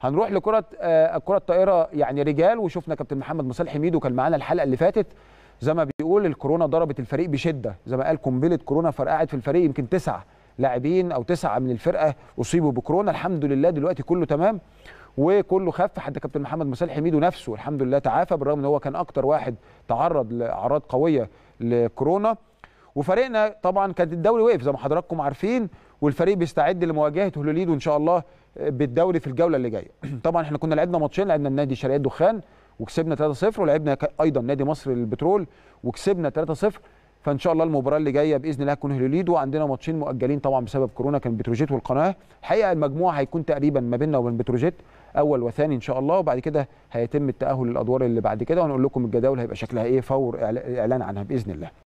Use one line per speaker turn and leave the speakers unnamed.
هنروح لكره الكره آه، الطائره يعني رجال وشفنا كابتن محمد مصالح ميدو كان معانا الحلقه اللي فاتت زي ما بيقول الكورونا ضربت الفريق بشده زي ما قال قنبله كورونا فرقعت في الفريق يمكن تسعه لاعبين او تسعه من الفرقه اصيبوا بكورونا الحمد لله دلوقتي كله تمام وكله خف حتى كابتن محمد مصالح ميدو نفسه الحمد لله تعافى بالرغم ان هو كان اكتر واحد تعرض لاعراض قويه لكورونا وفريقنا طبعا كانت الدوري واقف زي ما حضراتكم عارفين والفريق بيستعد لمواجهه هلوليد وان شاء الله بالدوري في الجوله اللي جايه طبعا احنا كنا لعبنا ماتشين لعبنا النادي شرقيه الدخان وكسبنا 3-0 ولعبنا ايضا نادي مصر للبترول وكسبنا 3-0 فان شاء الله المباراه اللي جايه باذن الله هتكون هلوليد وعندنا ماتشين مؤجلين طبعا بسبب كورونا كان بتروجيت والقناه الحقيقه المجموع هيكون تقريبا ما بيننا وبين بتروجيت اول وثاني ان شاء الله وبعد كده هيتم التاهل للادوار اللي بعد كده وهنقول لكم الجداول هيبقى شكلها ايه فور اعلان عنها باذن الله